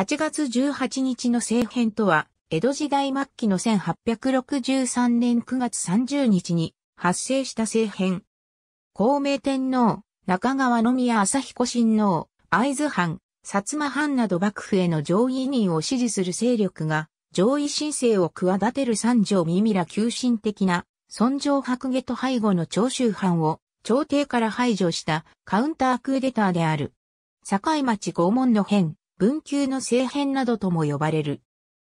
8月18日の政変とは、江戸時代末期の1863年9月30日に発生した政変。孔明天皇、中川宮朝彦親王、会津藩、薩摩藩など幕府への上位委任を支持する勢力が、上位申請を企てる三条耳ら急進的な、尊上白下と背後の長州藩を、朝廷から排除したカウンタークーデターである。境町拷問の変。文久の政変などとも呼ばれる。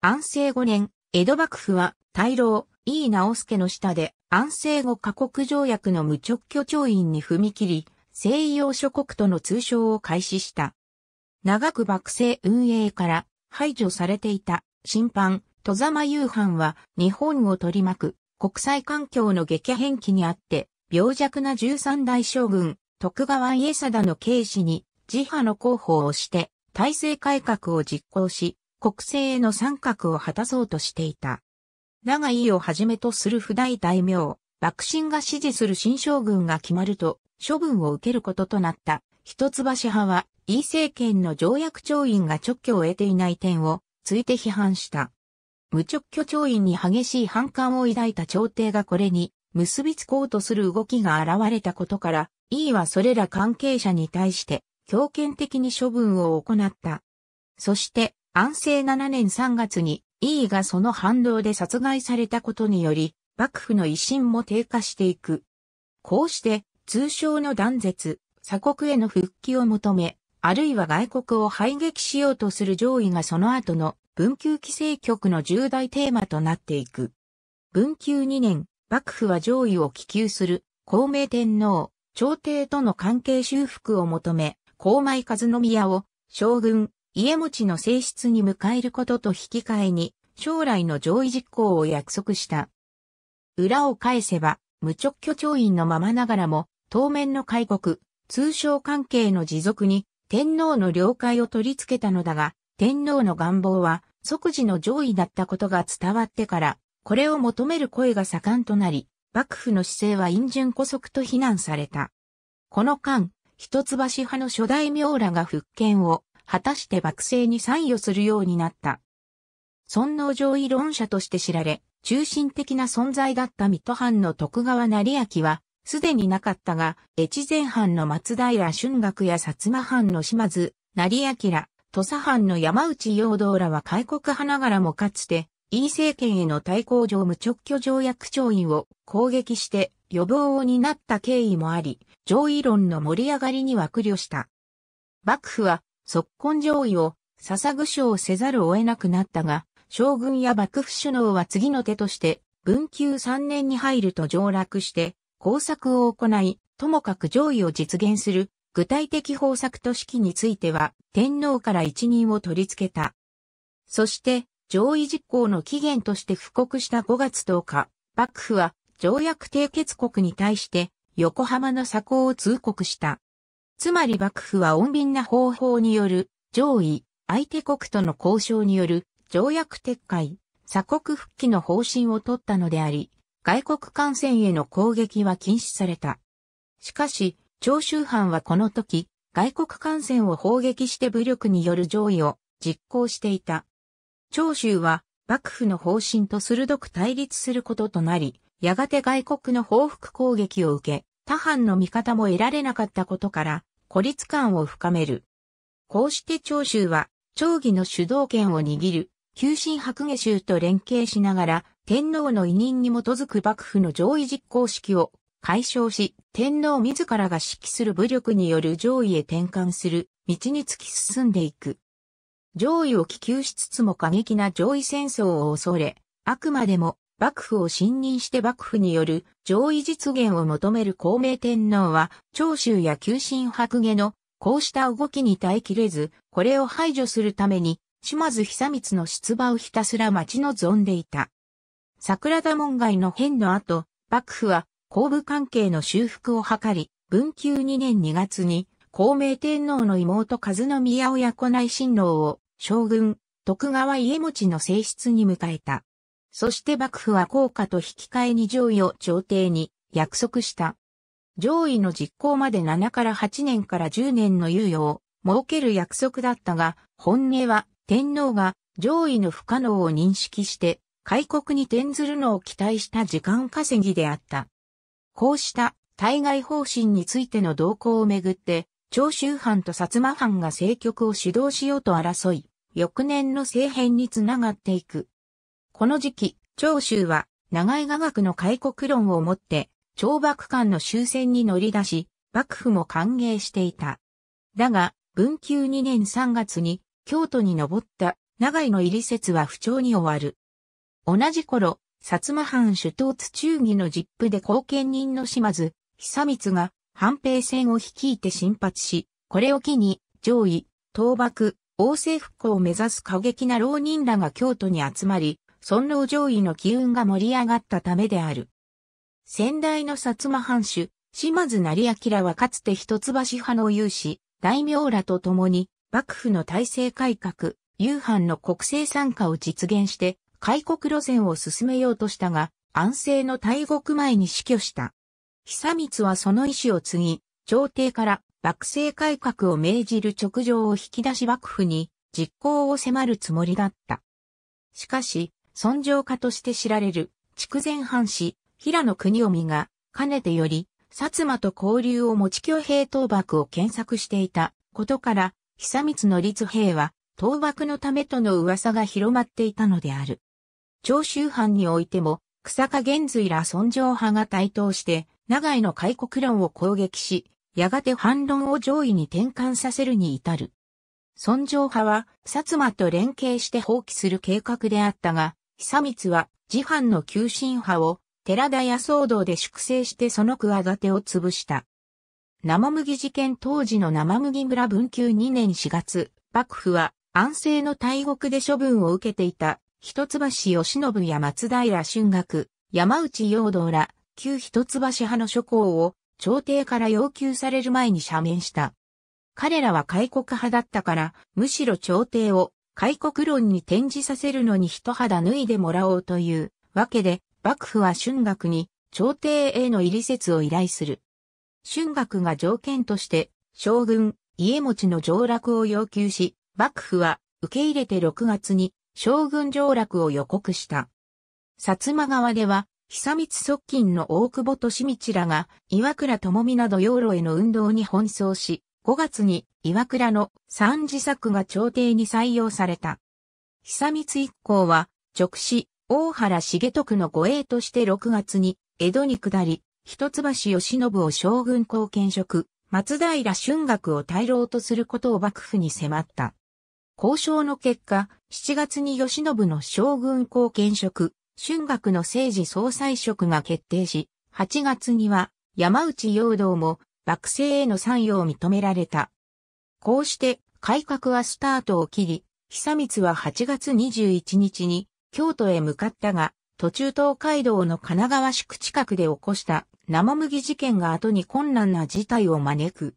安政5年、江戸幕府は、大老、井伊直助の下で、安政5カ国条約の無直居調印に踏み切り、西洋諸国との通商を開始した。長く幕政運営から排除されていた審判、戸様夕飯は日本を取り巻く国際環境の激変期にあって、病弱な13代将軍、徳川家定の警視に自派の候補をして体制改革を実行し、国政への参画を果たそうとしていた。長井をはじめとする不代大名、幕臣が支持する新将軍が決まると、処分を受けることとなった、一橋派は、イ政権の条約調印が直挙を得ていない点を、ついて批判した。無直挙調印に激しい反感を抱いた朝廷がこれに、結びつこうとする動きが現れたことから、イはそれら関係者に対して、強権的に処分を行った。そして、安政7年3月に、いいがその反動で殺害されたことにより、幕府の威信も低下していく。こうして、通称の断絶、鎖国への復帰を求め、あるいは外国を排撃しようとする上位がその後の文久規制局の重大テーマとなっていく。文久2年、幕府は上位を帰求する、孔明天皇、朝廷との関係修復を求め、高米和宮を将軍、家持ちの性質に迎えることと引き換えに、将来の上位実行を約束した。裏を返せば、無直居調印のままながらも、当面の開国、通商関係の持続に、天皇の了解を取り付けたのだが、天皇の願望は、即時の上位だったことが伝わってから、これを求める声が盛んとなり、幕府の姿勢は陰順古速と非難された。この間、一橋派の初代名らが復権を果たして幕政に参与するようになった。尊皇攘夷論者として知られ、中心的な存在だった水戸藩の徳川成明は、すでになかったが、越前藩の松平春学や薩摩藩の島津、成明ら、土佐藩の山内陽道らは開国派ながらもかつて、イ政権への対抗上無直挙条約調印を攻撃して予防を担った経緯もあり、上位論の盛り上がりには苦慮した。幕府は、即根上位を、笹具賞せざるを得なくなったが、将軍や幕府首脳は次の手として、文久3年に入ると上落して、工作を行い、ともかく上位を実現する、具体的方策と式については、天皇から一任を取り付けた。そして、上位実行の期限として布告した5月10日、幕府は条約締結国に対して横浜の鎖国を通告した。つまり幕府は穏便な方法による上位、相手国との交渉による条約撤回、鎖国復帰の方針を取ったのであり、外国艦船への攻撃は禁止された。しかし、長州藩はこの時、外国艦船を砲撃して武力による上位を実行していた。長州は幕府の方針と鋭く対立することとなり、やがて外国の報復攻撃を受け、他藩の味方も得られなかったことから、孤立感を深める。こうして長州は、長義の主導権を握る、旧新白下州と連携しながら、天皇の委任に基づく幕府の上位実行式を解消し、天皇自らが指揮する武力による上位へ転換する道に突き進んでいく。上位を気球しつつも過激な上位戦争を恐れ、あくまでも幕府を信任して幕府による上位実現を求める孔明天皇は、長州や旧進白下のこうした動きに耐えきれず、これを排除するために、島津久光の出馬をひたすら待ち望んでいた。桜田門外の変の後、幕府は公部関係の修復を図り、文久2年2月に、孔明天皇の妹和宮親子内親王を将軍、徳川家持の性質に迎えた。そして幕府は効果と引き換えに上位を朝廷に約束した。上位の実行まで7から8年から10年の猶予を設ける約束だったが、本音は天皇が上位の不可能を認識して、開国に転ずるのを期待した時間稼ぎであった。こうした対外方針についての動向をめぐって、長州藩と薩摩藩が政局を主導しようと争い、翌年の政変につながっていく。この時期、長州は長井雅楽の開国論をもって、長幕間の終戦に乗り出し、幕府も歓迎していた。だが、文久2年3月に京都に登った長井の入り説は不調に終わる。同じ頃、薩摩藩首都津忠義の実布で後見人の島津、久光が反平戦を率いて進発し、これを機に上位、倒幕、王政復興を目指す過激な浪人らが京都に集まり、尊老上位の機運が盛り上がったためである。先代の薩摩藩主、島津成明はかつて一橋派の有志、大名らと共に、幕府の体制改革、夕飯の国政参加を実現して、開国路線を進めようとしたが、安政の大国前に死去した。久光はその意志を継ぎ、朝廷から幕政改革を命じる直上を引き出し幕府に実行を迫るつもりだった。しかし、尊上家として知られる、筑前藩士、平野国臣が、かねてより、薩摩と交流を持ち挙兵倒幕を検索していたことから、久光の立兵は、倒幕のためとの噂が広まっていたのである。長州藩においても、草加玄瑞ら尊上派が台頭して、長井の開国論を攻撃し、やがて反論を上位に転換させるに至る。尊上派は、薩摩と連携して放棄する計画であったが、久光は、自藩の急進派を、寺田や騒動で粛清してその企てを潰した。生麦事件当時の生麦村文久2年4月、幕府は、安政の大獄で処分を受けていた、一橋義信や松平春学、山内陽道ら、旧一橋派の諸侯を朝廷から要求される前に赦免した。彼らは開国派だったから、むしろ朝廷を開国論に転じさせるのに一肌脱いでもらおうというわけで、幕府は春学に朝廷への入り説を依頼する。春学が条件として、将軍、家持ちの上落を要求し、幕府は受け入れて6月に将軍上落を予告した。薩摩川では久光側近の大久保利道らが、岩倉智美など養老への運動に奔走し、5月に岩倉の三次作が朝廷に採用された。久光一行は、直使、大原重徳の護衛として6月に、江戸に下り、一橋義信を将軍公権職、松平春学を退老とすることを幕府に迫った。交渉の結果、7月に義信の将軍公権職、春学の政治総裁職が決定し、8月には山内陽道も幕政への参与を認められた。こうして改革はスタートを切り、久光は8月21日に京都へ向かったが、途中東海道の神奈川宿近くで起こした生麦事件が後に困難な事態を招く。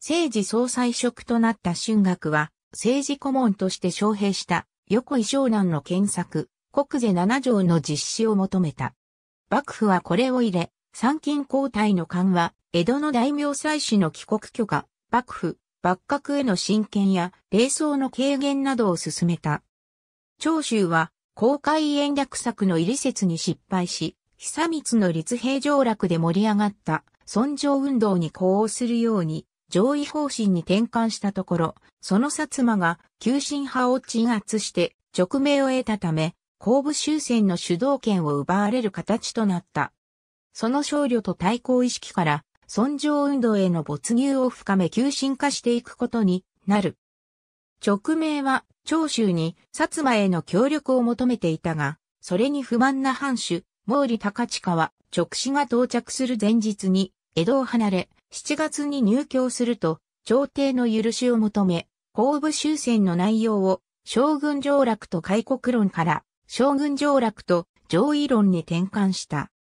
政治総裁職となった春学は、政治顧問として招聘した横井湘南の検索、国税7条の実施を求めた。幕府はこれを入れ、参勤交代の緩和、江戸の大名祭祀の帰国許可、幕府、幕閣への親権や、霊装の軽減などを進めた。長州は、公開延略策の入り説に失敗し、久光の立平上落で盛り上がった、尊上運動に呼応するように、上位方針に転換したところ、その薩摩が、急進派を鎮圧して、直命を得たため、後部終戦の主導権を奪われる形となった。その勝利と対抗意識から、尊上運動への没入を深め急進化していくことになる。直命は、長州に薩摩への協力を求めていたが、それに不満な藩主、毛利高近は、直使が到着する前日に、江戸を離れ、7月に入京すると、朝廷の許しを求め、後部終戦の内容を、将軍上落と開国論から、将軍上落と上位論に転換した。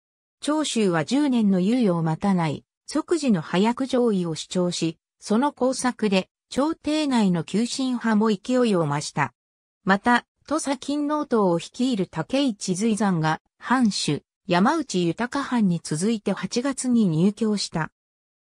長州は10年の猶予を待たない、即時の早く上位を主張し、その工作で朝廷内の急進派も勢いを増した。また、土佐勤王党を率いる竹市随山が、藩主、山内豊藩に続いて8月に入京した。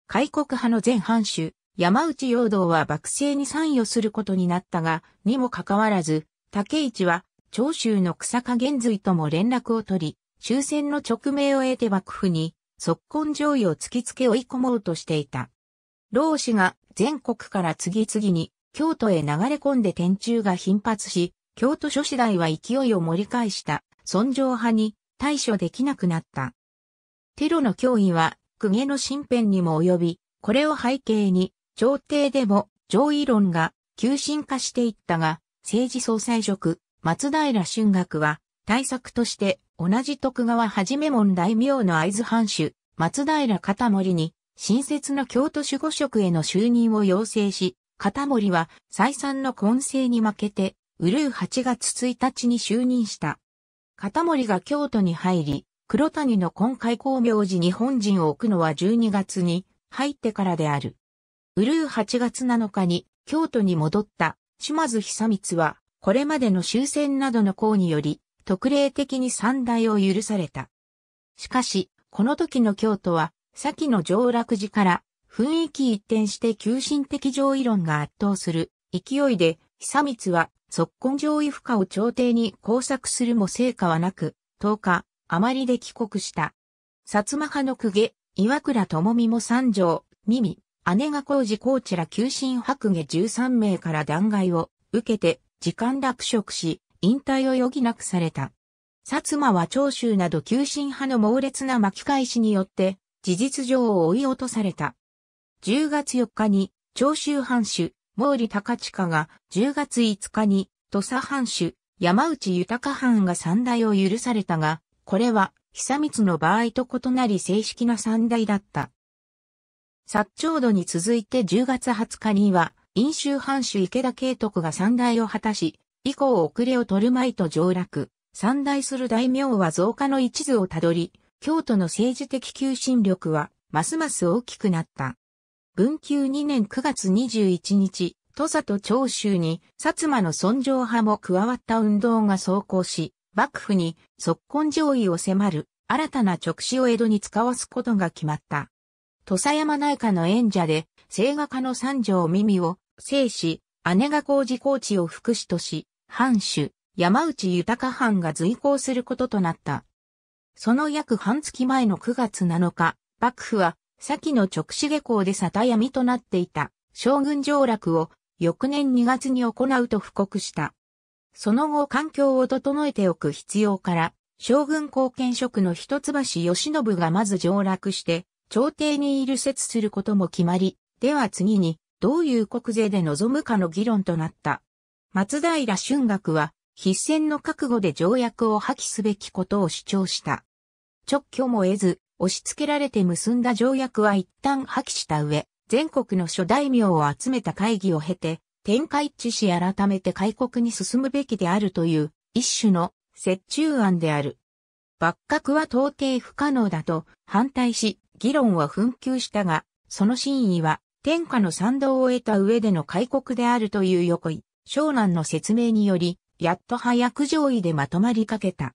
開国派の前藩主、山内陽道は幕政に参与することになったが、にもかかわらず、竹市は長州の草加玄髄とも連絡を取り、終戦の直命を得て幕府に、即根上位を突きつけ追い込もうとしていた。老子が全国から次々に京都へ流れ込んで天中が頻発し、京都諸次第は勢いを盛り返した、尊上派に対処できなくなった。テロの脅威は、公家の身辺にも及び、これを背景に、朝廷でも、上位論が、急進化していったが、政治総裁職、松平春学は、対策として同じ徳川はじめ門大名の会津藩主、松平片森に、新設の京都守護職への就任を要請し、片森は再三の混成に負けて、うるう8月1日に就任した。片森が京都に入り、黒谷の今回公明寺に本陣を置くのは12月に入ってからである。うるう8月7日に京都に戻った島津久光はこれまでの終戦などの功により、特例的に三大を許された。しかし、この時の京都は、先の上洛寺から、雰囲気一転して急進的上位論が圧倒する勢いで、久光は、即根上位不可を朝廷に工作するも成果はなく、10日、余りで帰国した。薩摩派の公家、岩倉智美も三条、耳、姉が工事高知ら急進白下13名から弾劾を受けて、時間落職し、引退を余儀なくされた。薩摩は長州など急進派の猛烈な巻き返しによって、事実上を追い落とされた。10月4日に、長州藩主、毛利高近が、10月5日に、土佐藩主、山内豊藩が三代を許されたが、これは、久光の場合と異なり正式な三代だった。薩長土に続いて10月20日には、飲州藩主池田慶徳が三代を果たし、以降遅れを取るまいと上落、三代する大名は増加の一途をたどり、京都の政治的求心力は、ますます大きくなった。文久2年9月21日、土佐と長州に、薩摩の尊上派も加わった運動が走行し、幕府に、即根上位を迫る、新たな直視を江戸に使わすことが決まった。土佐山内科の演者で、聖画家の三条耳を生死、姉が工事高知を副市とし、藩主、山内豊藩が随行することとなった。その約半月前の9月7日、幕府は、先の直視下校で沙汰闇となっていた将軍上落を翌年2月に行うと布告した。その後環境を整えておく必要から、将軍後見職の一橋義信がまず上落して、朝廷にいる説することも決まり、では次に、どういう国税で臨むかの議論となった。松平春学は、必戦の覚悟で条約を破棄すべきことを主張した。直挙も得ず、押し付けられて結んだ条約は一旦破棄した上、全国の諸大名を集めた会議を経て、天下一致し改めて開国に進むべきであるという一種の折衷案である。幕閣は到底不可能だと反対し、議論は紛糾したが、その真意は天下の賛同を得た上での開国であるという横井、湘南の説明により、やっと早く上位でまとまりかけた。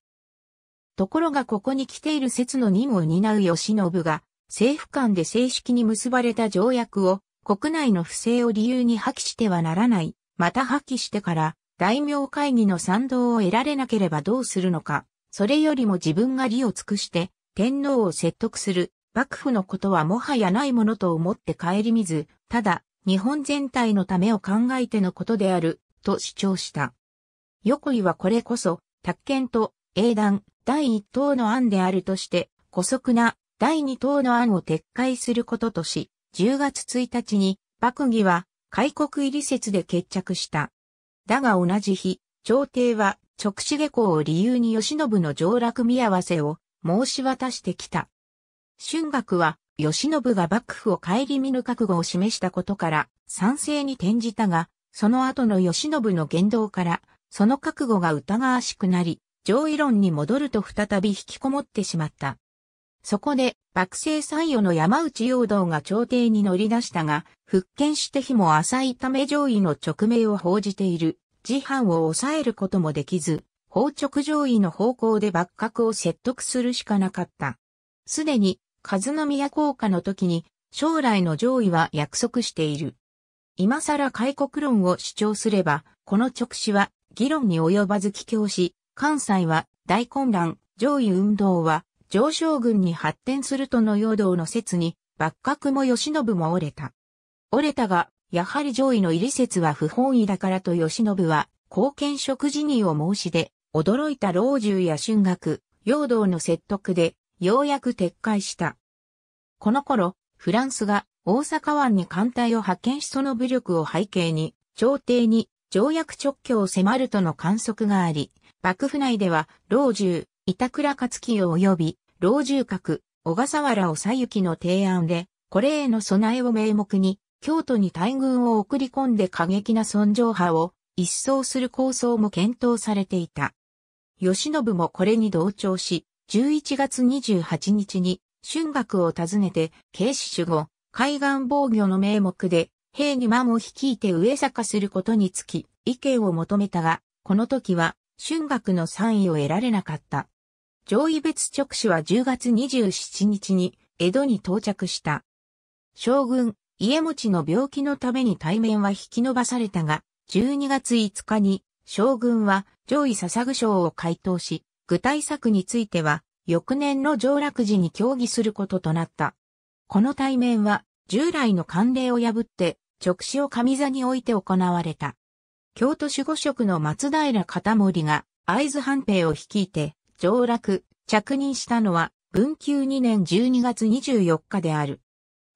ところがここに来ている説の任務を担う吉信が、政府間で正式に結ばれた条約を、国内の不正を理由に破棄してはならない、また破棄してから、大名会議の賛同を得られなければどうするのか、それよりも自分が利を尽くして、天皇を説得する、幕府のことはもはやないものと思って帰り見ず、ただ、日本全体のためを考えてのことである、と主張した。横井はこれこそ、宅建と英断第一党の案であるとして、古速な第二党の案を撤回することとし、10月1日に、幕議は、開国入り説で決着した。だが同じ日、朝廷は、直視下校を理由に吉信の上落見合わせを申し渡してきた。春学は、慶喜が幕府を顧みぬ覚悟を示したことから、賛成に転じたが、その後の慶喜の言動から、その覚悟が疑わしくなり、上位論に戻ると再び引きこもってしまった。そこで、幕政参与の山内陽道が朝廷に乗り出したが、復権して日も浅いため上位の直命を報じている、自犯を抑えることもできず、法直上位の方向で幕閣を説得するしかなかった。すでに和宮効果の時に、将来の上位は約束している。今更開国論を主張すれば、この直視は議論に及ばず帰郷し、関西は大混乱、上位運動は上昇軍に発展するとの陽道の説に、幕閣も吉信も折れた。折れたが、やはり上位の入り説は不本意だからと吉信は、貢献職辞任を申し出、驚いた老中や春学、陽道の説得で、ようやく撤回した。この頃、フランスが大阪湾に艦隊を派遣しその武力を背景に、朝廷に条約直挙を迫るとの観測があり、幕府内では、老中、板倉勝清及び、老中閣、小笠原さゆきの提案で、これへの備えを名目に、京都に大軍を送り込んで過激な尊上派を一掃する構想も検討されていた。慶喜もこれに同調し、11月28日に春学を訪ねて、警視守護、海岸防御の名目で、兵に間も率いて上坂することにつき、意見を求めたが、この時は、春学の3位を得られなかった。上位別直使は10月27日に、江戸に到着した。将軍、家持の病気のために対面は引き延ばされたが、12月5日に、将軍は上位笹具賞を回答し、具体策については、翌年の上洛時に協議することとなった。この対面は、従来の慣例を破って、直視を上座に置いて行われた。京都守護職の松平片森が、会津藩兵を率いて、上洛、着任したのは、文久2年12月24日である。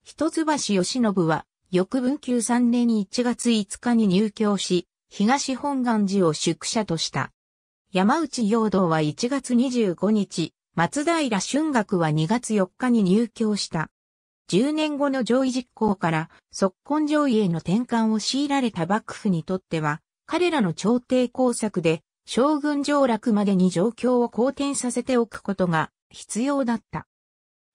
一橋義信は、翌文久3年1月5日に入居し、東本願寺を宿舎とした。山内陽道は1月25日、松平春学は2月4日に入教した。10年後の上位実行から即根上位への転換を強いられた幕府にとっては、彼らの朝廷工作で将軍上落までに状況を好転させておくことが必要だった。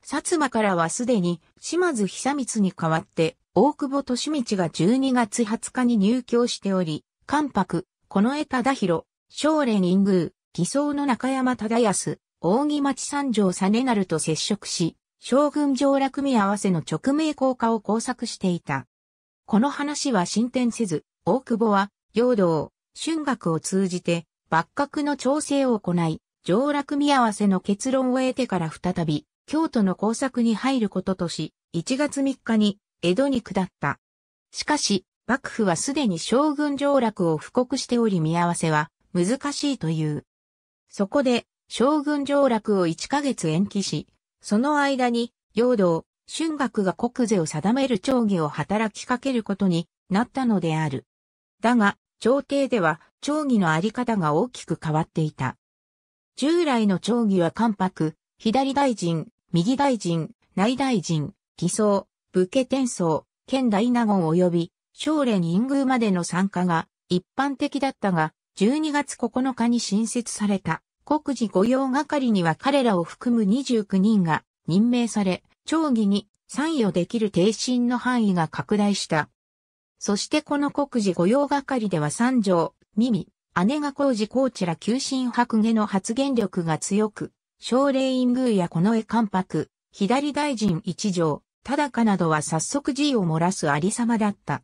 薩摩からはすでに島津久光に代わって大久保利道が12月20日に入教しており、関白、この江忠広、将連人宮、偽装の中山忠康、大木町三条実成と接触し、将軍上落見合わせの直命効果を工作していた。この話は進展せず、大久保は、陽道、春学を通じて、幕閣の調整を行い、上落見合わせの結論を得てから再び、京都の工作に入ることとし、1月3日に、江戸に下った。しかし、幕府はすでに将軍上落を布告しており見合わせは、難しいという。そこで、将軍上洛を1ヶ月延期し、その間に、陽道、春学が国税を定める町議を働きかけることになったのである。だが、朝廷では、町議のあり方が大きく変わっていた。従来の町議は関白、左大臣、右大臣、内大臣、偽装、武家転送、県大納言及び、少連院宮までの参加が一般的だったが、12月9日に新設された国事御用係には彼らを含む29人が任命され、町議に参与できる定身の範囲が拡大した。そしてこの国事御用係では三条、耳、姉が工事コーチら急進白下の発言力が強く、奨励院宮やこの絵関白、左大臣一条、忠かなどは早速 G を漏らすありさまだった。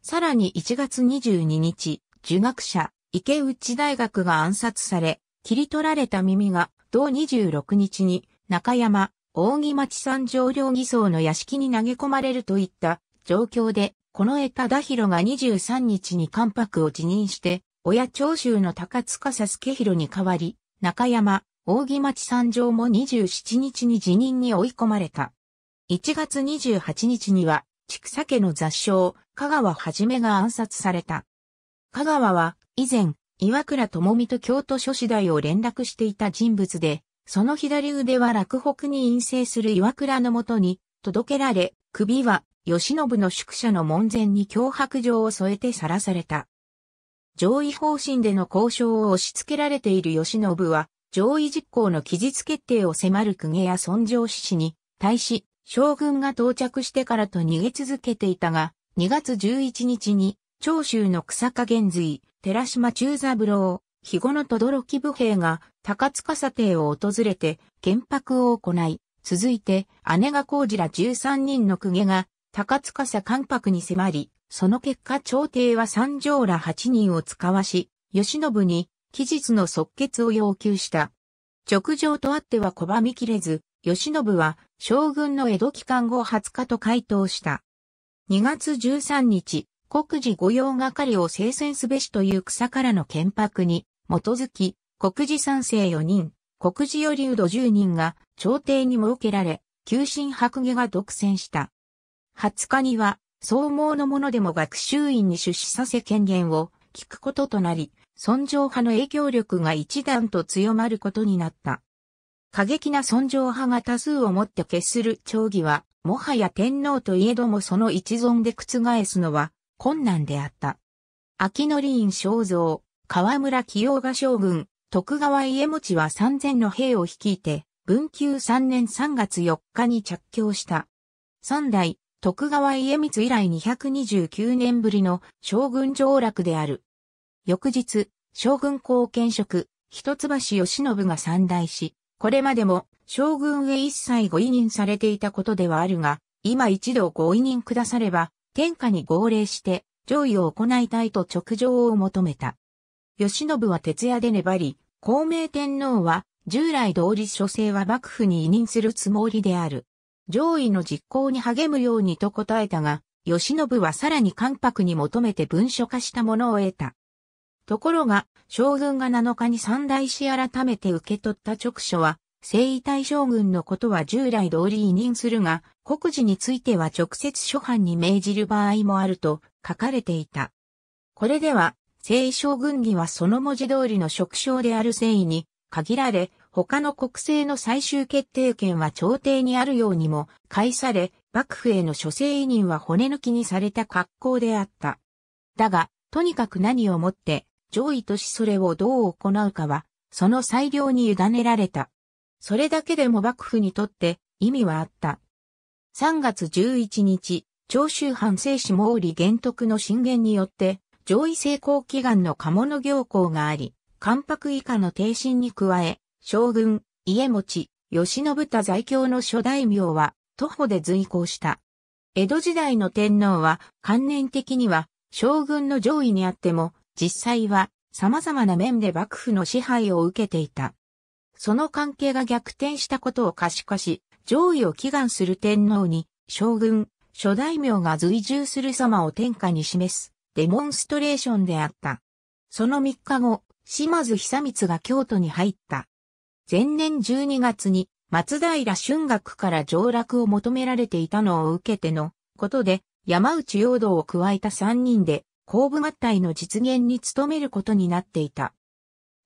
さらに1月22日、受学者、池内大学が暗殺され、切り取られた耳が、同26日に、中山、扇町三条両偽装の屋敷に投げ込まれるといった状況で、この江忠宏が23日に関白を辞任して、親長州の高塚佐助弘に代わり、中山、扇町三条も27日に辞任に追い込まれた。1月28日には、畜佐家の雑将、香川はじめが暗殺された。香川は、以前、岩倉智美と京都諸子大を連絡していた人物で、その左腕は落北に陰性する岩倉のもとに届けられ、首は吉信の宿舎の門前に脅迫状を添えて晒された。上位方針での交渉を押し付けられている吉信は、上位実行の期日決定を迫る公家や尊上志士に対し、将軍が到着してからと逃げ続けていたが、2月11日に長州の草加玄瑞、寺島中三郎、日後の轟武兵が高塚査定を訪れて原泊を行い、続いて姉が工事ら13人の公家が高塚査関白に迫り、その結果朝廷は三条ら8人を使わし、吉信に期日の即決を要求した。直上とあっては拒みきれず、吉信は将軍の江戸期間後20日と回答した。2月13日、国事御用係を聖戦すべしという草からの憲白に、基づき、国事賛成4人、国事よりうど10人が朝廷に設けられ、旧神白毛が独占した。20日には、総盲の者でも学習院に出資させ権限を聞くこととなり、尊上派の影響力が一段と強まることになった。過激な尊上派が多数をもって決する町議は、もはや天皇といえどもその一存で覆すのは困難であった。秋の院正蔵、河村清賀将軍、徳川家持は三千の兵を率いて、文久三年三月四日に着京した。三代、徳川家光以来229年ぶりの将軍上落である。翌日、将軍公権職、一橋義信が三代し、これまでも将軍へ一切ご委任されていたことではあるが、今一度ご委任くだされば、天下に号令して、上位を行いたいと直上を求めた。慶喜は徹夜で粘り、孔明天皇は、従来通り諸政は幕府に委任するつもりである。上位の実行に励むようにと答えたが、慶喜はさらに関白に求めて文書化したものを得た。ところが、将軍が7日に三大師改めて受け取った直書は、征夷大将軍のことは従来通り委任するが、国事については直接諸藩に命じる場合もあると書かれていた。これでは、聖将軍議はその文字通りの職将である誠意に限られ、他の国政の最終決定権は朝廷にあるようにも返され、幕府への諸政委任は骨抜きにされた格好であった。だが、とにかく何をもって、上位としそれをどう行うかは、その裁量に委ねられた。それだけでも幕府にとって意味はあった。3月11日、長州藩政史毛利玄徳の進言によって、上位成功祈願の鴨の行幸があり、関白以下の定進に加え、将軍、家持、吉信太在京の諸大名は、徒歩で随行した。江戸時代の天皇は、観念的には、将軍の上位にあっても、実際は、様々な面で幕府の支配を受けていた。その関係が逆転したことを可視化し、上位を祈願する天皇に、将軍、諸大名が随従する様を天下に示す、デモンストレーションであった。その3日後、島津久光が京都に入った。前年12月に、松平春学から上落を求められていたのを受けてのことで、山内陽道を加えた3人で、公部合体の実現に努めることになっていた。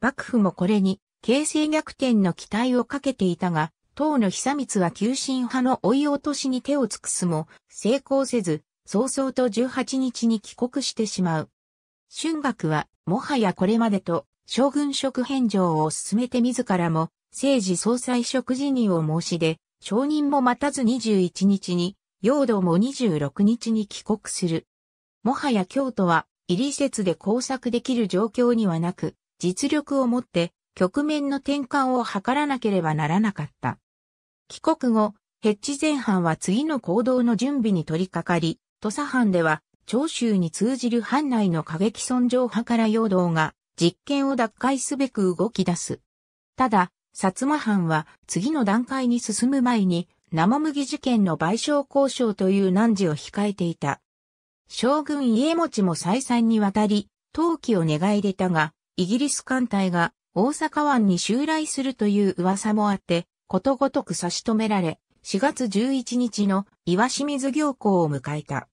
幕府もこれに、形勢逆転の期待をかけていたが、当の久光は急進派の追い落としに手を尽くすも、成功せず、早々と18日に帰国してしまう。春学は、もはやこれまでと、将軍職返上を進めて自らも、政治総裁職辞任を申し出、承認も待たず21日に、陽道も26日に帰国する。もはや京都は、入説で工作できる状況にはなく、実力をもって、局面の転換を図らなければならなかった。帰国後、ヘッジ前半は次の行動の準備に取り掛かり、土佐藩では、長州に通じる藩内の過激尊上派から陽動が、実権を奪回すべく動き出す。ただ、薩摩藩は次の段階に進む前に、生麦事件の賠償交渉という難事を控えていた。将軍家持も再三にわたり、陶器を願い出たが、イギリス艦隊が大阪湾に襲来するという噂もあって、ことごとく差し止められ、4月11日の岩清水行港を迎えた。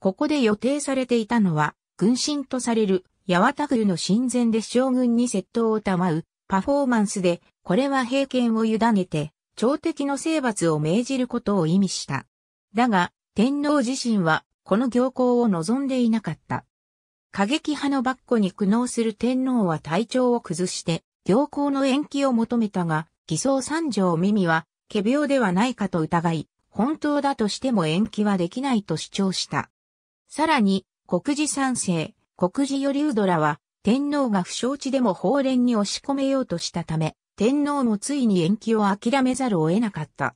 ここで予定されていたのは、軍神とされる八幡宮の神前で将軍に窃盗を賜うパフォーマンスで、これは平権を委ねて、朝敵の征伐を命じることを意味した。だが、天皇自身は、この行幸を望んでいなかった。過激派のバッコに苦悩する天皇は体調を崩して、行幸の延期を求めたが、偽装三条耳は、仮病ではないかと疑い、本当だとしても延期はできないと主張した。さらに、国事三世、国事よりウドラは、天皇が不承知でも法連に押し込めようとしたため、天皇もついに延期を諦めざるを得なかった。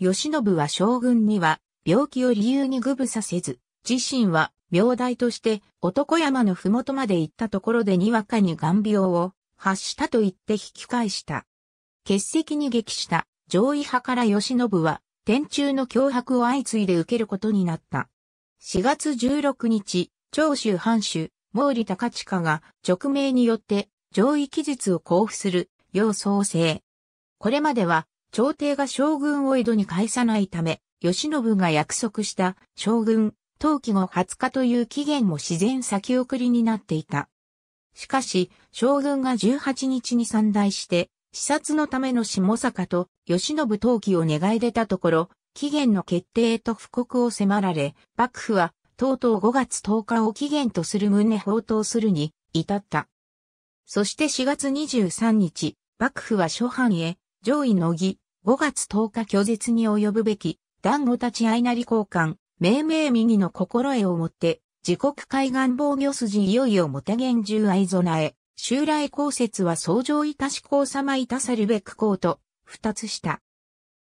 慶喜は将軍には、病気を理由に愚ぶさせず、自身は、病代として、男山のふもとまで行ったところでにわかに眼病を、発したと言って引き返した。欠席に激した上位派から慶喜は、天中の脅迫を相次いで受けることになった。4月16日、長州藩主、毛利高近が直命によって上位期日を交付する、要創制。これまでは、朝廷が将軍を江戸に返さないため、慶喜が約束した将軍、登記後20日という期限も自然先送りになっていた。しかし、将軍が18日に散大して、視察のための下坂と吉信陶器を願い出たところ、期限の決定と布告を迫られ、幕府は、とうとう5月10日を期限とする旨報道するに、至った。そして4月23日、幕府は諸藩へ、上位の儀、5月10日拒絶に及ぶべき、団子たちいなり交換、命名右の心得をもって、自国海岸防御筋いよいよもて厳重ぞ備え。襲来公説は相乗いたし公様いたさるべく公と、二つした。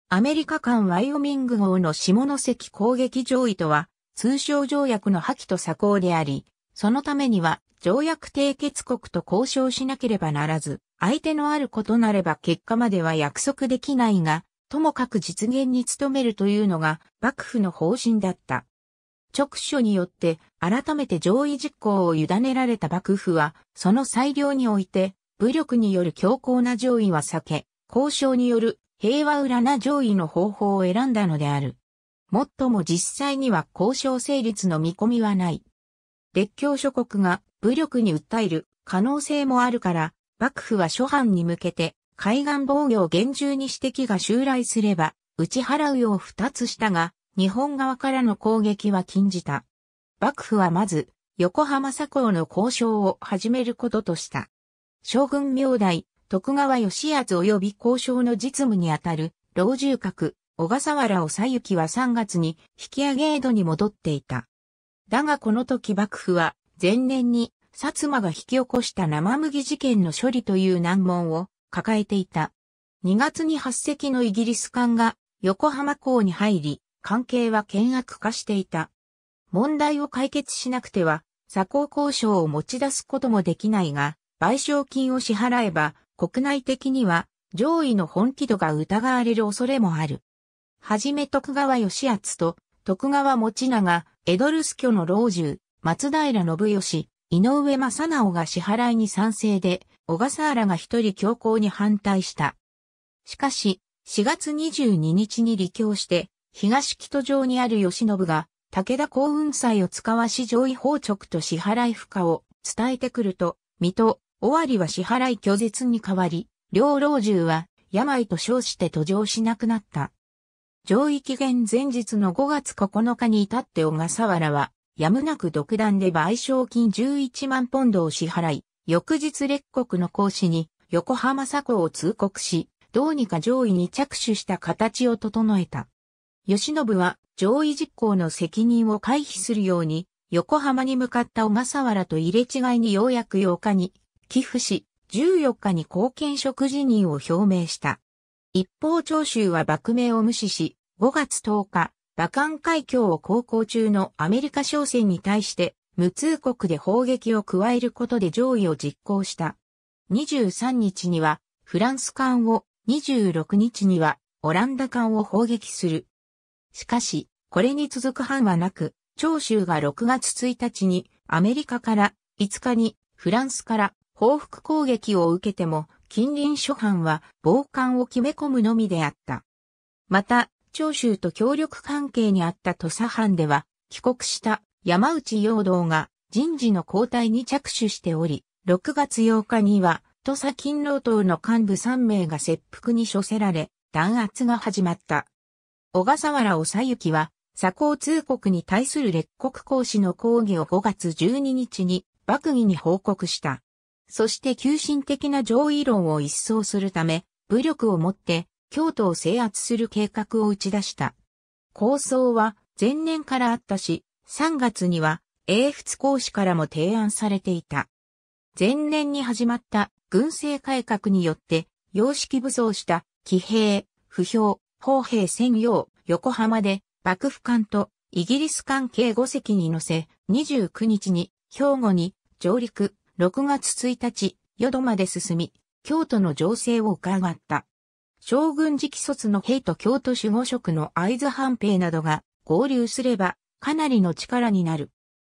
アメリカ間ワイオミング号の下関攻撃上位とは、通称条約の破棄と鎖行であり、そのためには条約締結国と交渉しなければならず、相手のあることなれば結果までは約束できないが、ともかく実現に努めるというのが幕府の方針だった。直書によって改めて上位実行を委ねられた幕府は、その裁量において、武力による強硬な上位は避け、交渉による平和裏な上位の方法を選んだのである。もっとも実際には交渉成立の見込みはない。列強諸国が武力に訴える可能性もあるから、幕府は諸藩に向けて海岸防御を厳重に指摘が襲来すれば、打ち払うよう二つしたが、日本側からの攻撃は禁じた。幕府はまず、横浜佐近の交渉を始めることとした。将軍明代、徳川義厚及び交渉の実務にあたる、老中閣、小笠原をゆきは3月に引き上げ江戸に戻っていた。だがこの時幕府は、前年に、薩摩が引き起こした生麦事件の処理という難問を抱えていた。2月に8隻のイギリス艦が横浜港に入り、関係は険悪化していた。問題を解決しなくては、左交交渉を持ち出すこともできないが、賠償金を支払えば、国内的には上位の本気度が疑われる恐れもある。はじめ徳川義厚と徳川持長、江戸留守居の老中、松平信義、井上正直が支払いに賛成で、小笠原が一人強行に反対した。しかし、4月22日に離教して、東木戸城にある吉信が、武田幸運祭を使わし上位宝直と支払い不可を伝えてくると、水戸、尾張は支払い拒絶に変わり、両老中は病と称して途上しなくなった。上位期限前日の5月9日に至って小笠原は、やむなく独断で賠償金11万ポンドを支払い、翌日列国の講師に横浜佐古を通告し、どうにか上位に着手した形を整えた。吉信は上位実行の責任を回避するように、横浜に向かった小笠原と入れ違いにようやく8日に寄付し、14日に貢献職辞任を表明した。一方長州は幕名を無視し、5月10日、馬漢海峡を航行中のアメリカ商船に対して、無通告で砲撃を加えることで上位を実行した。23日には、フランス艦を、26日には、オランダ艦を砲撃する。しかし、これに続く藩はなく、長州が6月1日にアメリカから5日にフランスから報復攻撃を受けても近隣諸藩は防寒を決め込むのみであった。また、長州と協力関係にあった土佐藩では、帰国した山内陽道が人事の交代に着手しており、6月8日には土佐勤労党の幹部3名が切腹に処せられ、弾圧が始まった。小笠原おさゆきは、左交通国に対する列国公使の抗議を5月12日に、幕議に報告した。そして急進的な上位論を一掃するため、武力をもって、京都を制圧する計画を打ち出した。構想は前年からあったし、3月には英仏公使からも提案されていた。前年に始まった軍政改革によって、様式武装した騎兵、不評、砲兵専用、横浜で、幕府艦とイギリス艦計5隻に乗せ、29日に、兵庫に、上陸、6月1日、淀まで進み、京都の情勢を伺った。将軍直卒の兵と京都守護職の合図藩兵などが合流すれば、かなりの力になる。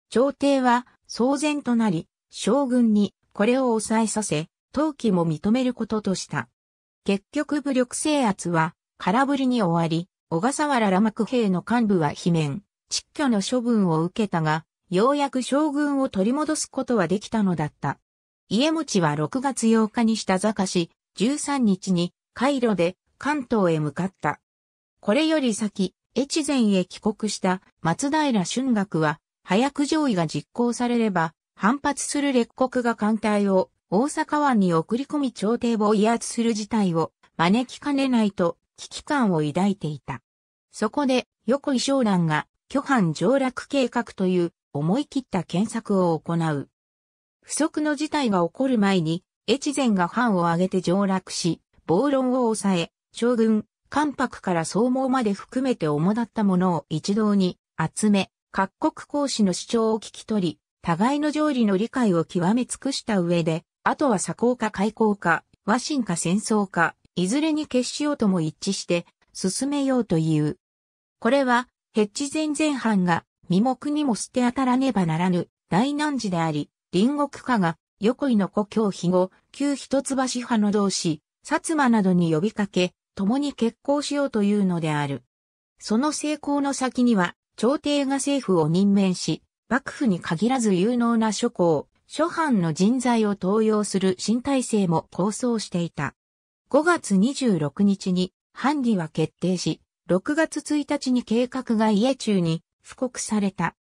朝廷は、騒然となり、将軍にこれを抑えさせ、陶器も認めることとした。結局武力制圧は空振りに終わり、小笠原ラマク兵の幹部は罷免、蟄居の処分を受けたが、ようやく将軍を取り戻すことはできたのだった。家持は6月8日にした坂し、13日に、回路で関東へ向かった。これより先、越前へ帰国した松平春学は、早く上位が実行されれば、反発する列国が艦隊を大阪湾に送り込み朝廷を威圧する事態を招きかねないと危機感を抱いていた。そこで、横井将蘭が、巨藩上洛計画という思い切った検索を行う。不測の事態が起こる前に、越前が藩を挙げて上洛し、暴論を抑え、将軍、関白から総合まで含めて主だったものを一堂に集め、各国公使の主張を聞き取り、互いの条理の理解を極め尽くした上で、あとは左高か開口か、和親か戦争か、いずれに決しようとも一致して進めようという。これは、ヘッジ前前半が身も国も捨て当たらねばならぬ大難事であり、隣国家が横井の故郷肥後、旧一橋派の同士、薩摩などに呼びかけ、共に結婚しようというのである。その成功の先には、朝廷が政府を任命し、幕府に限らず有能な諸侯、諸藩の人材を登用する新体制も構想していた。5月26日に判ィは決定し、6月1日に計画が家中に布告された。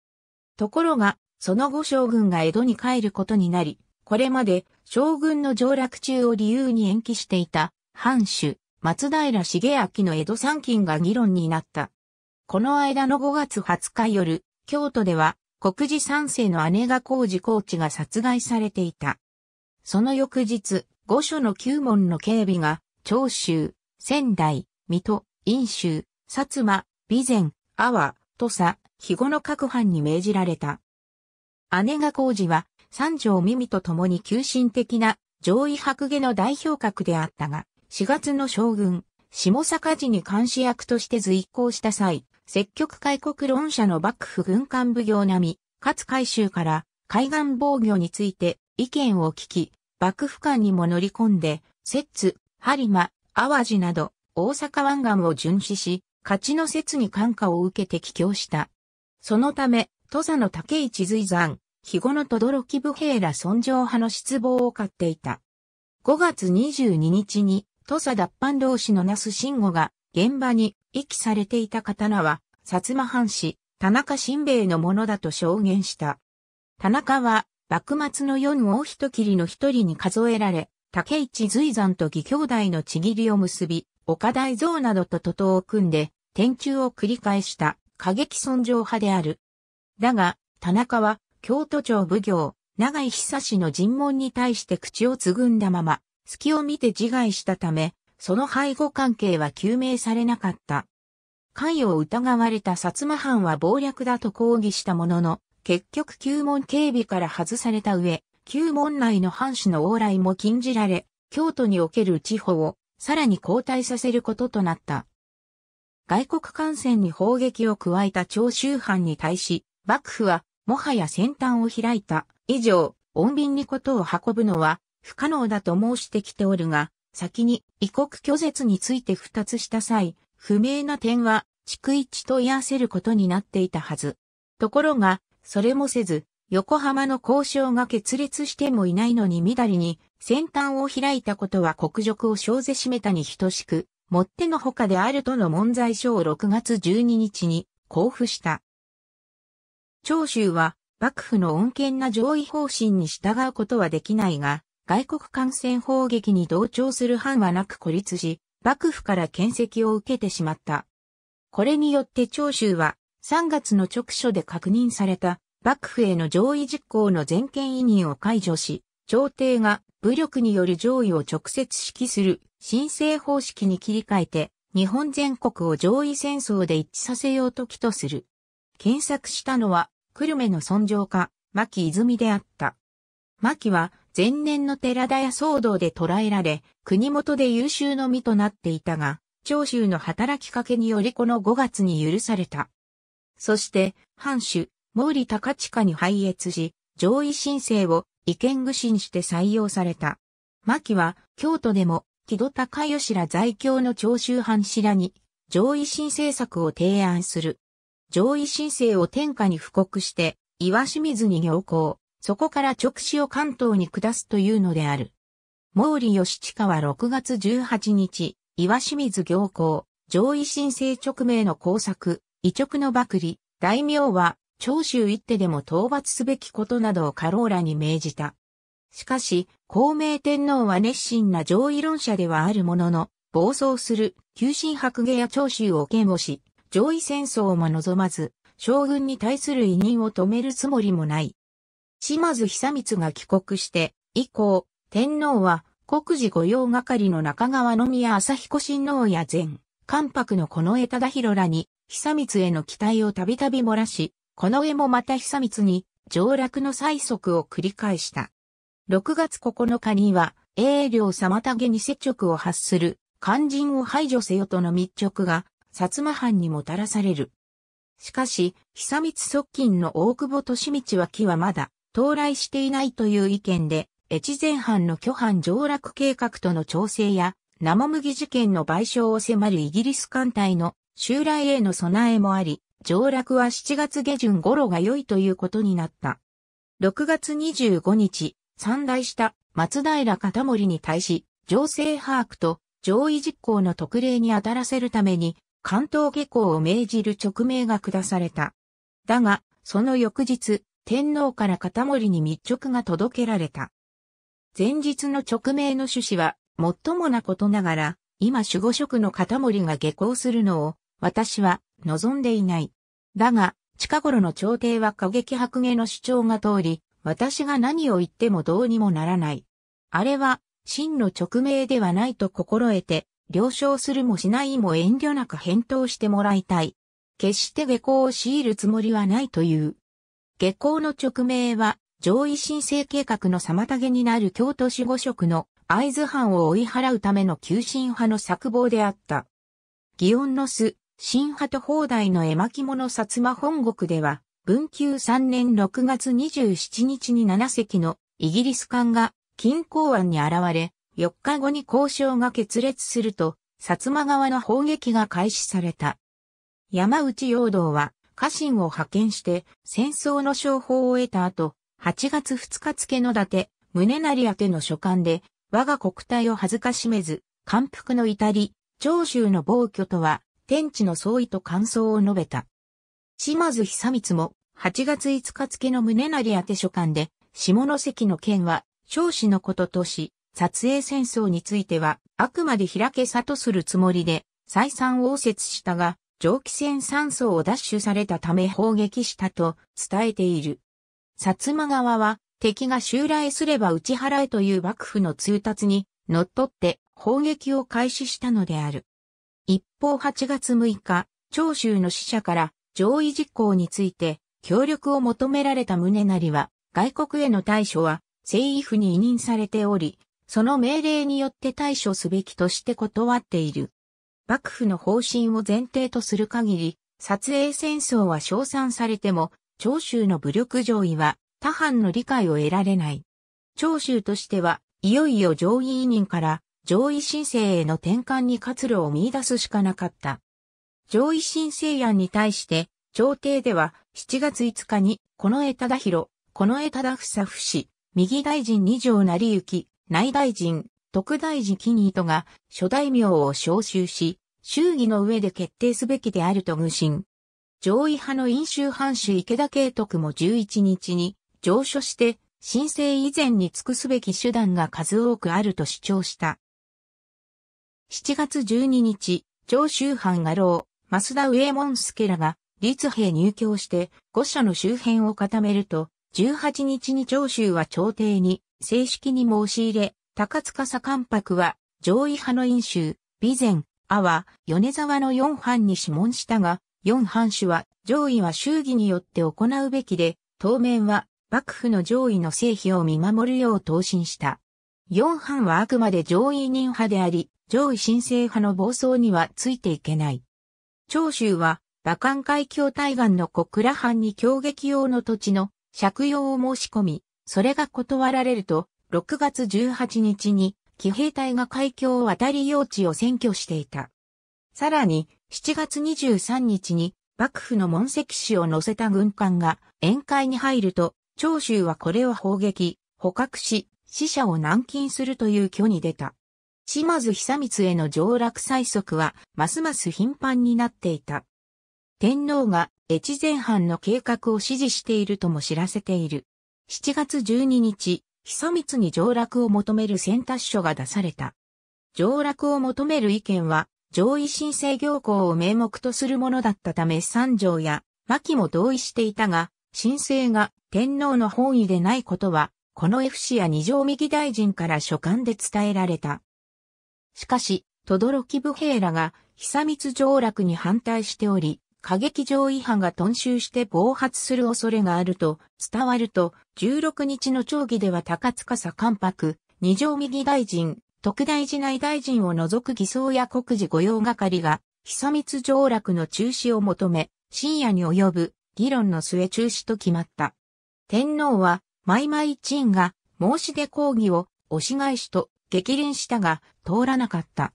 ところが、その後将軍が江戸に帰ることになり、これまで将軍の上洛中を理由に延期していた藩主松平重明の江戸参勤が議論になった。この間の5月20日夜、京都では国事三世の姉が工事コーチが殺害されていた。その翌日、五所の九門の警備が、長州、仙台、水戸、陰州、薩摩、備前、阿波、土佐、肥後の各藩に命じられた。姉が工事は、三条耳と共に急進的な上位白毛の代表格であったが、4月の将軍、下坂寺に監視役として随行した際、積極開国論者の幕府軍艦奉行並み、勝海舟から海岸防御について意見を聞き、幕府間にも乗り込んで、摂津、播磨、淡路など、大阪湾岸を巡視し、勝ちの説に感化を受けて帰郷した。そのため、土佐の竹市随山、日後の轟武兵ら尊上派の失望を買っていた。5月22日に、土佐脱藩同士の那須慎吾が、現場に遺棄されていた刀は、薩摩藩士、田中新兵衛のものだと証言した。田中は、幕末の四王一切の一人に数えられ、竹市随山と義兄弟のちぎりを結び、岡大蔵などと徒党を組んで、天中を繰り返した過激尊上派である。だが、田中は、京都庁奉行、長井久志の尋問に対して口をつぐんだまま、隙を見て自害したため、その背後関係は究明されなかった。関与を疑われた薩摩藩は謀略だと抗議したものの、結局旧門警備から外された上、旧門内の藩士の往来も禁じられ、京都における地方をさらに後退させることとなった。外国艦船に砲撃を加えた長州藩に対し、幕府はもはや先端を開いた以上、穏便にことを運ぶのは不可能だと申してきておるが、先に異国拒絶について二つした際、不明な点は逐一問い合わせることになっていたはず。ところが、それもせず、横浜の交渉が決裂してもいないのにみだりに先端を開いたことは国辱を生ぜしめたに等しく、もってのほかであるとの問罪書を6月12日に交付した。長州は幕府の穏健な上位方針に従うことはできないが、外国感染砲撃に同調する藩はなく孤立し、幕府から検責を受けてしまった。これによって長州は3月の直書で確認された幕府への上位実行の全権委任を解除し、朝廷が武力による上位を直接指揮する申請方式に切り替えて、日本全国を上位戦争で一致させようときとする。検索したのは、久留米の尊上家、牧泉であった。牧は、前年の寺田屋騒動で捕らえられ、国元で優秀の身となっていたが、長州の働きかけによりこの5月に許された。そして、藩主、毛利高近に拝越し、上位申請を意見具申して採用された。牧は、京都でも、木戸高義ら在京の長州藩士らに、上位申請策を提案する。上位申請を天下に布告して、岩清水に行行、そこから直使を関東に下すというのである。毛利義近は6月18日、岩清水行行、上位申請直命の工作、異直の幕り、大名は、長州一手でも討伐すべきことなどをカローラに命じた。しかし、孔明天皇は熱心な上位論者ではあるものの、暴走する、急進白下や長州を嫌悪し、上位戦争も望まず、将軍に対する委任を止めるつもりもない。島津久光が帰国して、以降、天皇は国事御用係の中川宮朝彦親王や前、関白のこの枝忠広らに久光への期待をたびたび漏らし、この上もまた久光に上落の催促を繰り返した。6月9日には、英領妨げに接直を発する、肝心を排除せよとの密直が、薩摩藩にもたらされる。しかし、久光側近の大久保利道は木はまだ、到来していないという意見で、越前藩の巨藩上落計画との調整や、生麦事件の賠償を迫るイギリス艦隊の襲来への備えもあり、上落は7月下旬頃が良いということになった。6月25日、三大した松平片森に対し、情勢把握と上位実行の特例に当たらせるために、関東下校を命じる勅命が下された。だが、その翌日、天皇から片森に密直が届けられた。前日の勅命の趣旨は、最もなことながら、今守護職の片森が下校するのを、私は望んでいない。だが、近頃の朝廷は過激白毛の主張が通り、私が何を言ってもどうにもならない。あれは、真の直命ではないと心得て、了承するもしないも遠慮なく返答してもらいたい。決して下校を強いるつもりはないという。下校の直命は、上位申請計画の妨げになる京都守護職の会津藩を追い払うための急進派の策謀であった。祇園の巣、新鳩砲台の絵巻物薩摩本国では、文久3年6月27日に7隻のイギリス艦が近郊湾に現れ、4日後に交渉が決裂すると、薩摩側の砲撃が開始された。山内陽道は家臣を派遣して戦争の商法を得た後、8月2日付の伊達、宗成宛の書簡で、我が国体を恥ずかしめず、感服の至り、長州の暴挙とは、天地の相違と感想を述べた。島津久光も、8月5日付の宗成宛書館で、下関の件は、少子のこととし、撮影戦争については、あくまで開けさとするつもりで、再三応接したが、蒸気船3層を奪取されたため砲撃したと伝えている。薩摩側は、敵が襲来すれば打ち払えという幕府の通達に、乗っ取って砲撃を開始したのである。一方8月6日、長州の使者から上位実行について協力を求められた宗成は、外国への対処は政府に委任されており、その命令によって対処すべきとして断っている。幕府の方針を前提とする限り、撮影戦争は称賛されても、長州の武力上位は他藩の理解を得られない。長州としては、いよいよ上位委任から上位申請への転換に活路を見出すしかなかった。上位申請案に対して、朝廷では7月5日に、この江忠弘、の江忠房不氏、右大臣二条成行、内大臣、特大臣キニートが諸大名を召集し、衆議の上で決定すべきであると愚信。上位派の飲州藩主池田慶徳も11日に上書して、申請以前に尽くすべき手段が数多くあると主張した。7月12日、長州藩画廊、増田上門助らが、立兵入京して、五社の周辺を固めると、18日に長州は朝廷に、正式に申し入れ、高塚佐関白は、上位派の院州、備前、阿波、米沢の四藩に諮問したが、四藩主は、上位は衆議によって行うべきで、当面は、幕府の上位の成否を見守るよう答申した。四藩はあくまで上位人派であり、上位新政派の暴走にはついていけない。長州は、馬漢海峡対岸の小倉藩に攻撃用の土地の借用を申し込み、それが断られると、6月18日に、騎兵隊が海峡を渡り用地を占拠していた。さらに、7月23日に、幕府の門跡士を乗せた軍艦が宴会に入ると、長州はこれを砲撃、捕獲し、死者を軟禁するという挙に出た。島津久光への上洛催促は、ますます頻繁になっていた。天皇が越前藩の計画を支持しているとも知らせている。7月12日、久光に上洛を求める選択書が出された。上洛を求める意見は、上位申請行行を名目とするものだったため三条や牧も同意していたが、申請が天皇の本意でないことは、この F 氏や二条右大臣から書簡で伝えられた。しかし、き武兵らが久光上洛に反対しており、過激上位派が頓襲して暴発する恐れがあると伝わると、16日の町議では高塚左関白、二条右大臣、特大寺内大臣を除く偽装や国事御用係が、久光上洛の中止を求め、深夜に及ぶ議論の末中止と決まった。天皇は、毎毎マイが申し出抗議を、押し返しと激凛したが通らなかった。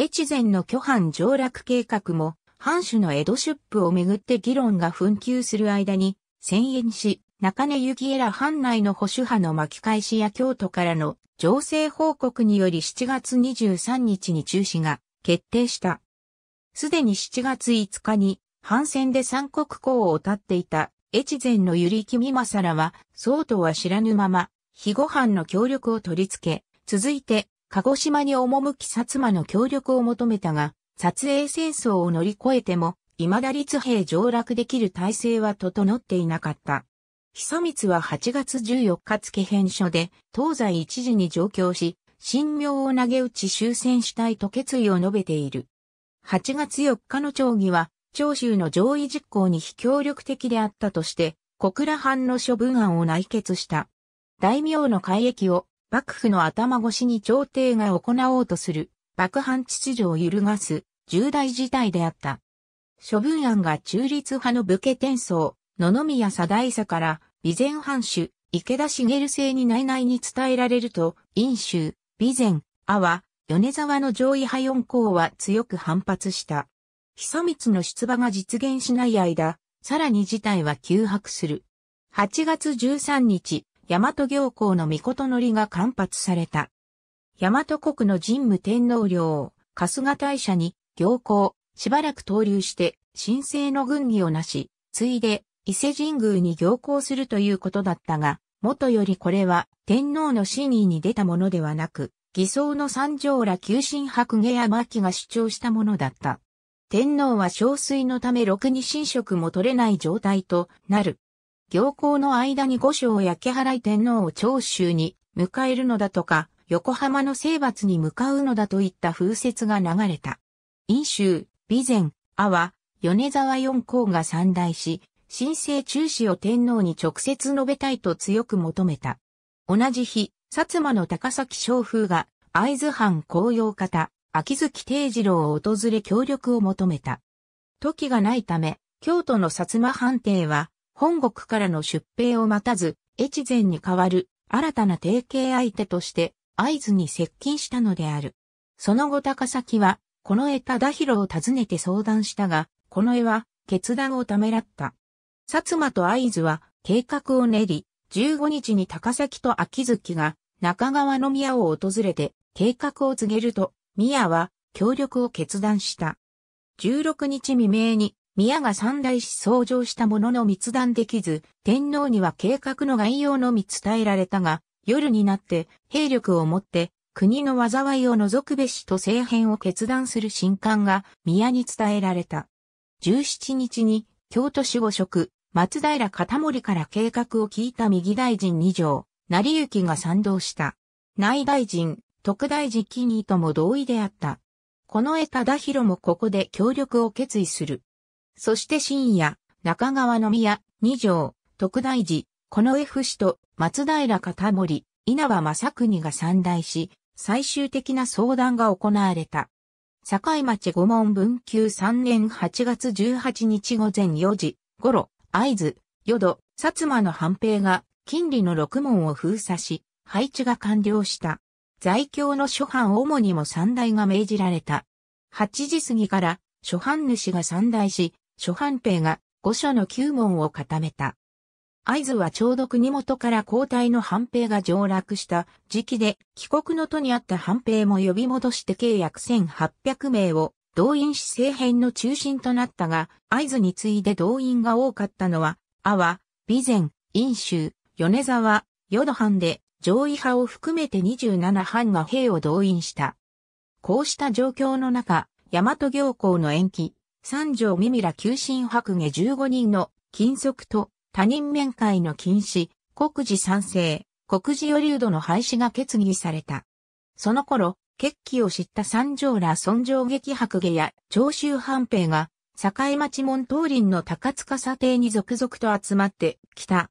越前の巨藩上洛計画も、藩主の江戸出府をめぐって議論が紛糾する間に、遷延し、中根幸枝ら藩内の保守派の巻き返しや京都からの情勢報告により7月23日に中止が決定した。すでに7月5日に反戦で三国公を立っていた越前の百合木美正らは、そうとは知らぬまま、肥後藩の協力を取り付け、続いて、鹿児島に赴き薩摩の協力を求めたが、撮影戦争を乗り越えても、未だ立兵上落できる体制は整っていなかった。久光は8月14日付編書で、東西一時に上京し、神妙を投げ打ち終戦したいと決意を述べている。8月4日の町議は、長州の上位実行に非協力的であったとして、小倉藩の処分案を内決した。大名の改役を幕府の頭越しに朝廷が行おうとする、幕藩秩序を揺るがす、重大事態であった。処分案が中立派の武家転送、野々宮貞久から、備前藩主、池田茂制に内々に伝えられると、陰州、備前、阿波、米沢の上位派四校は強く反発した。久光の出馬が実現しない間、さらに事態は急迫する。8月13日、大和行幸の御事のりが管轄された。大和国の神武天皇陵、春日大社に行幸、しばらく投留して、神聖の軍議をなし、ついで伊勢神宮に行幸するということだったが、元よりこれは天皇の真意に出たものではなく、偽装の三条ら旧神白毛や牧が主張したものだった。天皇は憔悴のためろくに神職も取れない状態となる。行幸の間に五を焼け払い天皇を長州に迎えるのだとか、横浜の征伐に向かうのだといった風説が流れた。陰州、備前、阿波、米沢四皇が三大し、神聖中止を天皇に直接述べたいと強く求めた。同じ日、薩摩の高崎将風が、会津藩公用方、秋月定次郎を訪れ協力を求めた。時がないため、京都の薩摩藩邸は、本国からの出兵を待たず、越前に代わる新たな提携相手として合図に接近したのである。その後高崎は、この絵忠広を訪ねて相談したが、この絵は決断をためらった。薩摩と合図は計画を練り、15日に高崎と秋月が中川の宮を訪れて計画を告げると、宮は協力を決断した。16日未明に宮が三大し創上したものの密談できず、天皇には計画の概要のみ伝えられたが、夜になって兵力をもって国の災いを除くべしと政変を決断する新刊が宮に伝えられた。17日に京都守護職、松平片森から計画を聞いた右大臣二条、成行が賛同した。内大臣、特大臣キニーとも同意であった。この江忠広もここで協力を決意する。そして深夜、中川の宮、二条、徳大寺、この F 氏と松平片森、稲葉正国が三大し、最終的な相談が行われた。境町五門文久3年8月18日午前4時頃、合図、淀、薩摩の藩兵が金利の六門を封鎖し、配置が完了した。在京の諸藩主にも三大が命じられた。8時過ぎから、諸藩主が三大し、諸藩兵が御所の旧門を固めた。合図はちょうど国元から交代の藩兵が上落した時期で、帰国の途にあった藩兵も呼び戻して契約1800名を動員し政変の中心となったが、合図に次いで動員が多かったのは、阿波、備前、陰州、米沢、淀藩で、上位派を含めて27藩が兵を動員した。こうした状況の中、大和行幸の延期、三条三村急進白下15人の禁則と他人面会の禁止、国事賛成、国事余留度の廃止が決議された。その頃、決起を知った三条ら尊上劇白下や長州藩兵が、境町門東林の高塚査定に続々と集まってきた。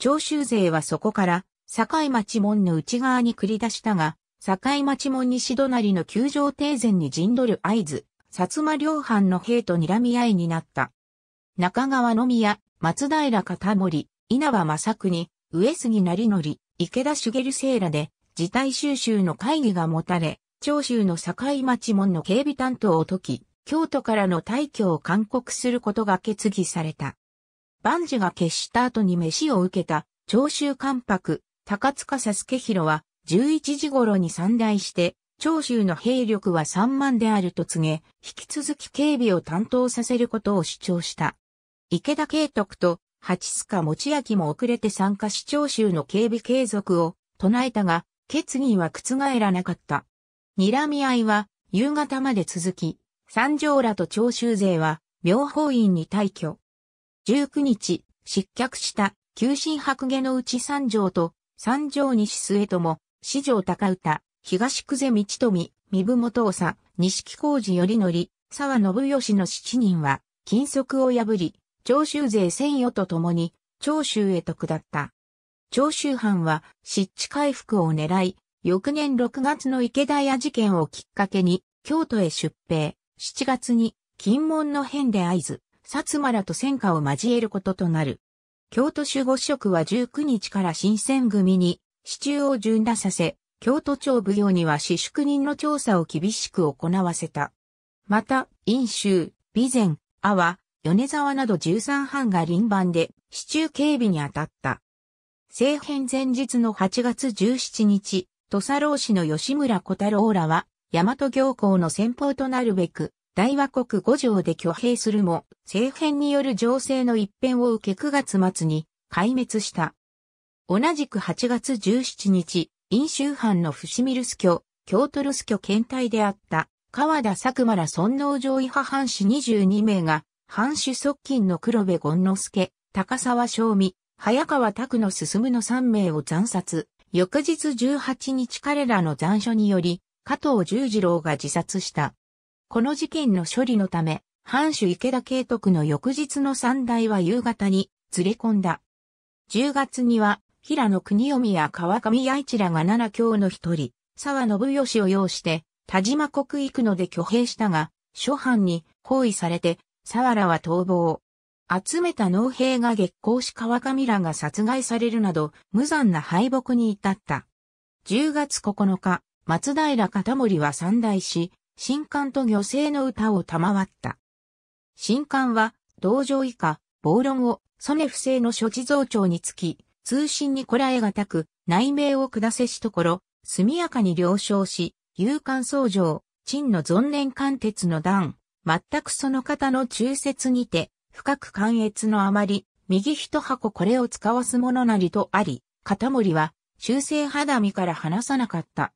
長州勢はそこから、境町門の内側に繰り出したが、境町門西隣の球場停前に陣取る合図、薩摩両藩の兵と睨み合いになった。中川の宮、松平片森、稲葉正国、上杉成則、池田茂聖らで、事態収集の会議が持たれ、長州の境町門の警備担当を解き、京都からの退去を勧告することが決議された。万事が決した後に飯を受けた長州関白、高塚佐助広は11時頃に散来して長州の兵力は3万であると告げ、引き続き警備を担当させることを主張した。池田慶徳と八須賀持明も遅れて参加し長州の警備継続を唱えたが、決議は覆らなかった。睨み合いは夕方まで続き、三条らと長州勢は妙法院に退去。19日、失脚した急進白下のうち三条と三条西末とも、四条高歌、東久世道富、三部元佐、西木浩二頼則、沢信義の七人は、禁則を破り、長州勢千余と共に、長州へと下った。長州藩は、湿地回復を狙い、翌年6月の池田屋事件をきっかけに、京都へ出兵、7月に、金門の変で合図、薩摩らと戦火を交えることとなる。京都守護職は19日から新選組に、市中を順打させ、京都庁奉行には私宿人の調査を厳しく行わせた。また、陰州、備前、阿波、米沢など13藩が臨番で、市中警備に当たった。政変前日の8月17日、土佐老市の吉村小太郎らは、大和行行の先方となるべく、大和国五条で挙兵するも、政変による情勢の一変を受け9月末に、壊滅した。同じく8月17日、飲州藩の伏見留守居、京都留守居検体であった、川田佐久間ら尊王上位派藩士22名が、藩主側近の黒部権之助、高沢正美、早川拓の進むの3名を残殺。翌日18日彼らの残暑により、加藤十次郎が自殺した。この事件の処理のため、藩主池田慶徳の翌日の三代は夕方に連れ込んだ。10月には平野国臣や川上八一らが七教の一人、沢信義を要して、田島国行くので挙兵したが、諸藩に包囲されて、沢らは逃亡。集めた農兵が激行し川上らが殺害されるなど、無残な敗北に至った。10月9日、松平片森は三代し、新刊と漁政の歌を賜った。新刊は、道場以下、暴論を、曽根不正の諸地増長につき、通信にこらえがたく、内命を下せしところ、速やかに了承し、勇敢相乗、陳の存念貫徹の段、全くその方の中説にて、深く関越のあまり、右一箱これを使わすものなりとあり、片森は、修正肌身から離さなかった。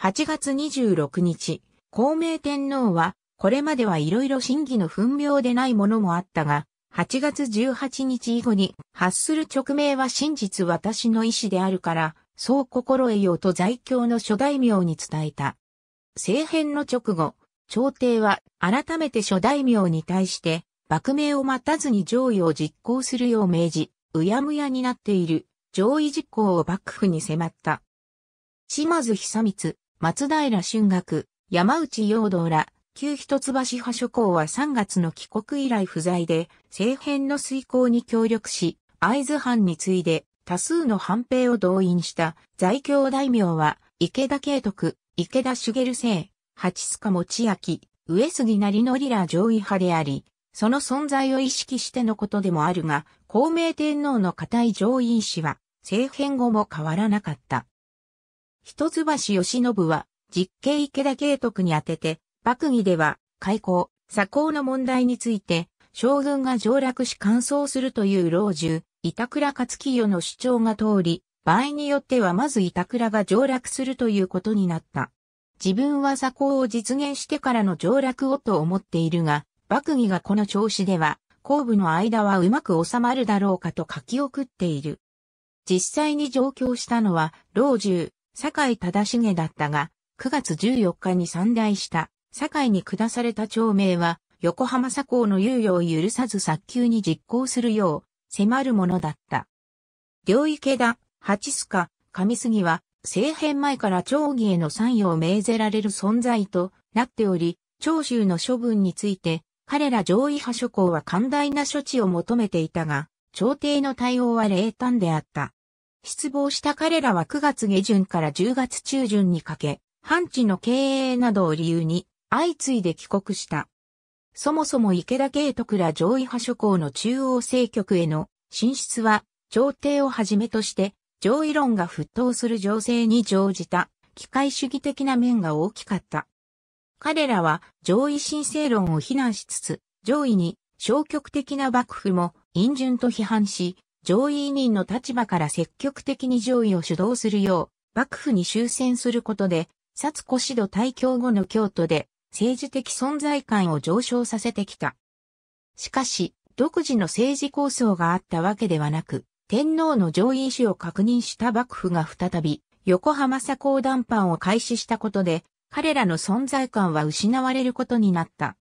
8月26日、孔明天皇は、これまではいろいろ審議の分明でないものもあったが、8月18日以後に発する直名は真実私の意志であるから、そう心得ようと在京の諸大名に伝えた。政変の直後、朝廷は改めて諸大名に対して、幕名を待たずに上位を実行するよう命じ、うやむやになっている上位実行を幕府に迫った。島津久光、松平春学、山内陽道ら、旧一橋派諸侯は3月の帰国以来不在で、政変の遂行に協力し、会津藩に次いで多数の藩兵を動員した在京大名は、池田慶徳、池田茂政、八須賀持明、上杉成則ら上位派であり、その存在を意識してのことでもあるが、孔明天皇の固い上院氏は、政変後も変わらなかった。一橋慶喜は、実刑池田慶徳に宛てて、幕議では、開港、左港の問題について、将軍が上落し乾燥するという老中、板倉勝清の主張が通り、場合によってはまず板倉が上落するということになった。自分は左高を実現してからの上落をと思っているが、幕議がこの調子では、後部の間はうまく収まるだろうかと書き送っている。実際に上京したのは、老中、酒井忠重だったが、9月14日に散大した。堺に下された町名は、横浜佐高の猶予を許さず早急に実行するよう、迫るものだった。両池田、八須賀、上杉は、政変前から町議への参与を命ぜられる存在となっており、長州の処分について、彼ら上位派諸侯は寛大な処置を求めていたが、朝廷の対応は冷淡であった。失望した彼らは9月下旬から10月中旬にかけ、半地の経営などを理由に、相次いで帰国した。そもそも池田慶徳ら上位派諸侯の中央政局への進出は、朝廷をはじめとして、上位論が沸騰する情勢に乗じた、機械主義的な面が大きかった。彼らは上位申請論を非難しつつ、上位に消極的な幕府も陰順と批判し、上位委任の立場から積極的に上位を主導するよう、幕府に終戦することで、薩古指導退教後の京都で、政治的存在感を上昇させてきた。しかし、独自の政治構想があったわけではなく、天皇の上位意志を確認した幕府が再び、横浜左高談判を開始したことで、彼らの存在感は失われることになった。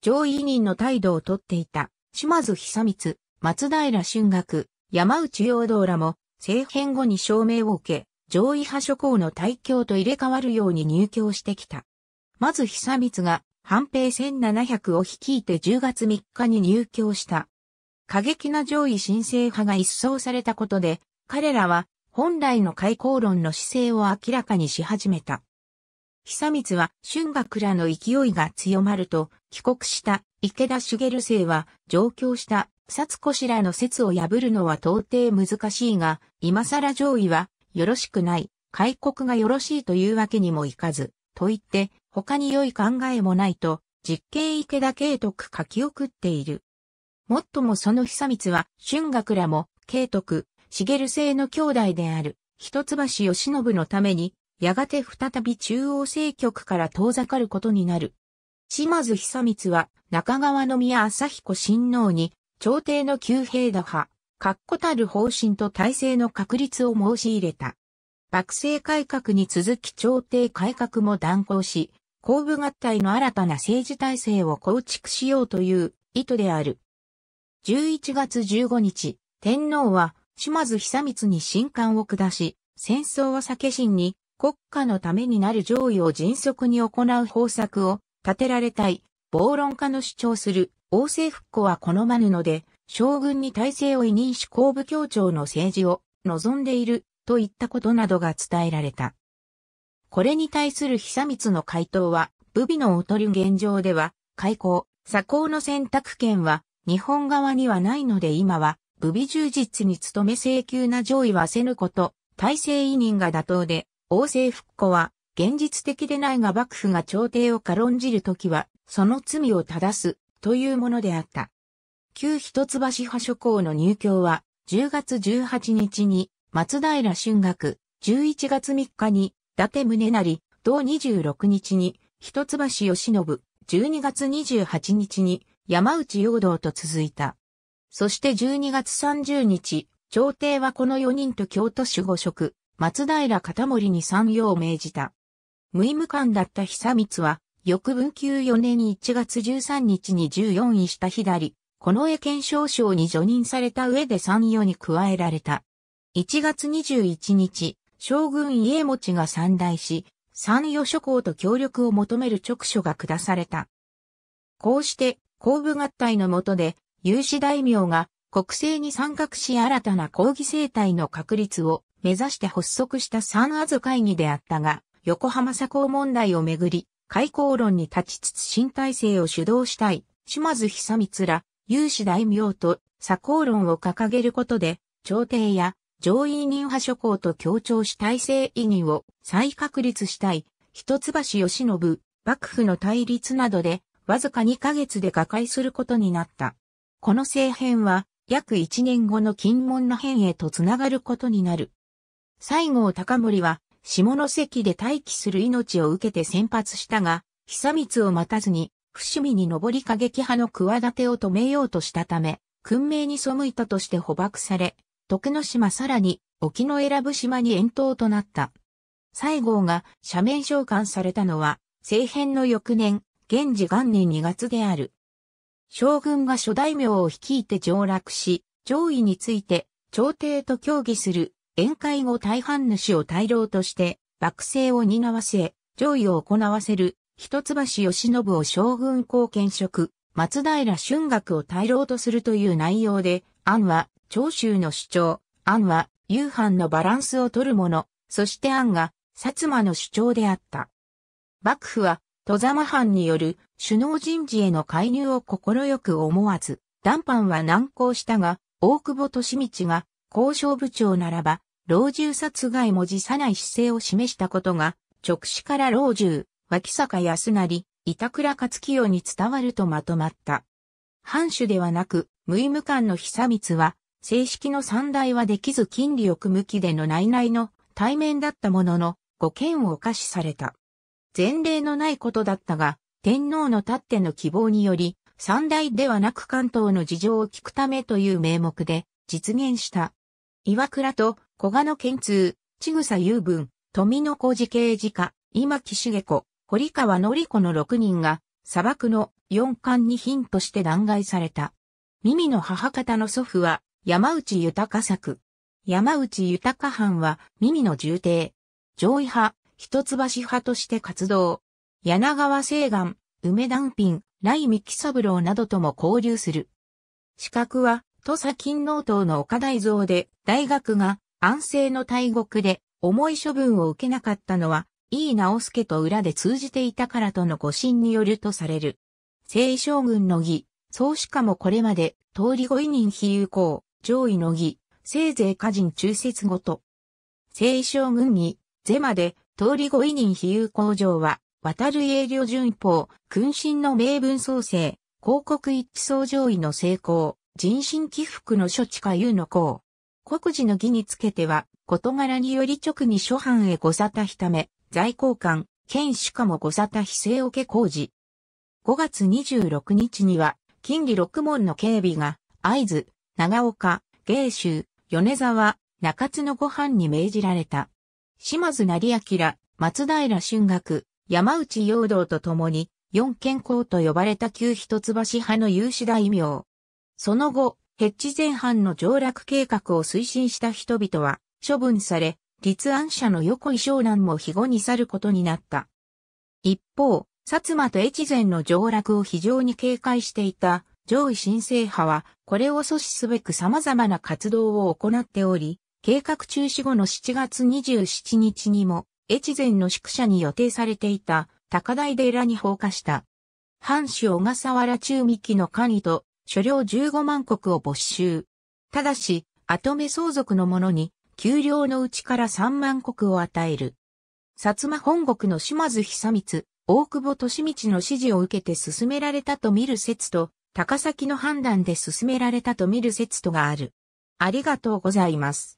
上位人の態度をとっていた、島津久光、松平春学、山内陽道らも、政変後に証明を受け、上位派諸侯の大教と入れ替わるように入教してきた。まず久光が、半平1700を率いて10月3日に入京した。過激な上位新政派が一掃されたことで、彼らは本来の開口論の姿勢を明らかにし始めた。久光は春学らの勢いが強まると、帰国した池田茂生は上京した薩子氏らの説を破るのは到底難しいが、今更上位はよろしくない、開国がよろしいというわけにもいかず、と言って、他に良い考えもないと、実刑池田慶徳書き送っている。もっともその久光は、春学らも、慶徳、茂姓の兄弟である、一橋義信のために、やがて再び中央政局から遠ざかることになる。島津久光は、中川宮朝彦親王に、朝廷の旧兵打破、確固たる方針と体制の確立を申し入れた。幕政改革に続き朝廷改革も断行し、公部合体の新たな政治体制を構築しようという意図である。11月15日、天皇は島津久光に新官を下し、戦争を避け心に国家のためになる上位を迅速に行う方策を立てられたい、暴論家の主張する王政復古は好まぬので、将軍に体制を委任し公部協調の政治を望んでいるといったことなどが伝えられた。これに対する久光の回答は、武備の劣る現状では、開港、左高の選択権は、日本側にはないので今は、武備充実に努め請求な上位はせぬこと、体制委任が妥当で、王政復古は、現実的でないが幕府が朝廷を軽んじるときは、その罪を正す、というものであった。旧一橋派諸校の入教は、10月18日に、松平春学、11月3日に、達宗成、同26日に、一橋義信、12月28日に、山内陽道と続いた。そして12月30日、朝廷はこの4人と京都守護職、松平片森に参与を命じた。無意無官だった久光は、翌文久4年1月13日に14位した左、この絵検証賞に除任された上で参与に加えられた。1月21日、将軍家持が参大し、三与諸侯と協力を求める直書が下された。こうして、公部合体の下で、有志大名が国政に参画し新たな抗議生態の確立を目指して発足した三ズ会議であったが、横浜左公問題をめぐり、開口論に立ちつつ新体制を主導したい、島津久光ら、有志大名と左公論を掲げることで、朝廷や上位任派諸侯と協調し体制意義を再確立したい、一橋義信、幕府の対立などで、わずか2ヶ月で瓦解することになった。この政変は、約1年後の金門の変へとつながることになる。西郷隆盛は、下関で待機する命を受けて先発したが、久光を待たずに、伏見に上り過激派の企てを止めようとしたため、訓命に背いたとして捕獲され、徳之島さらに沖永良部島に遠島となった。西郷が社名召喚されたのは、政変の翌年、元治元年2月である。将軍が諸大名を率いて上洛し、上位について朝廷と協議する宴会後大半主を大老として、幕政を担わせ、上位を行わせる、一橋慶喜を将軍公権職、松平春学を大老とするという内容で、案は長州の主張、案は、夕飯のバランスを取るもの、そして案が、薩摩の主張であった。幕府は、戸様藩による首脳人事への介入を快く思わず、談判は難航したが、大久保利道が交渉部長ならば、老中殺害も辞さない姿勢を示したことが、直視から老中、脇坂康成、板倉勝清に伝わるとまとまった。藩主ではなく、無意無官の久光は、正式の三代はできず金利を組む気での内々の対面だったものの、ご件を可視された。前例のないことだったが、天皇のたっての希望により、三代ではなく関東の事情を聞くためという名目で実現した。岩倉と小賀の県通、千草雄文、富野小路刑事課、今木茂子、堀川のり子の6人が、砂漠の4巻にンとして弾劾された。耳の母方の祖父は、山内豊作。山内豊藩は耳の重帝。上位派、一橋派として活動。柳川西岸、梅断品、雷三木三郎などとも交流する。資格は、土佐勤王党の岡大蔵で、大学が安政の大獄で重い処分を受けなかったのは、井伊直介と裏で通じていたからとの誤信によるとされる。清将軍の儀、総主家もこれまで、通り五位任非有功。上位の儀、せいぜい家人中節ごと。聖将軍儀、是まで、通りご委任比喩工場は、渡る営業順法、君臣の名分創生、広告一致相上位の成功、人身起伏の処置か言うの功。国事の儀につけては、事柄により直に諸藩へご沙汰ひため、在交官、県主かもご沙汰非正受け工事。5月26日には、近利六門の警備が、合図、長岡、芸州、米沢、中津のご飯に命じられた。島津成明、松平春学、山内陽道と共に、四健康と呼ばれた旧一橋派の有志大名。その後、ヘッジ前半の上落計画を推進した人々は処分され、立案者の横井湘南も非後に去ることになった。一方、薩摩と越前の上落を非常に警戒していた上位新生派は、これを阻止すべく様々な活動を行っており、計画中止後の7月27日にも、越前の宿舎に予定されていた高台寺に放火した。藩主小笠原中三木の管理と、所領15万石を没収。ただし、後目相続の者に、給料のうちから3万石を与える。薩摩本国の島津久光、大久保利道の指示を受けて進められたと見る説と、高崎の判断で進められたと見る説とがある。ありがとうございます。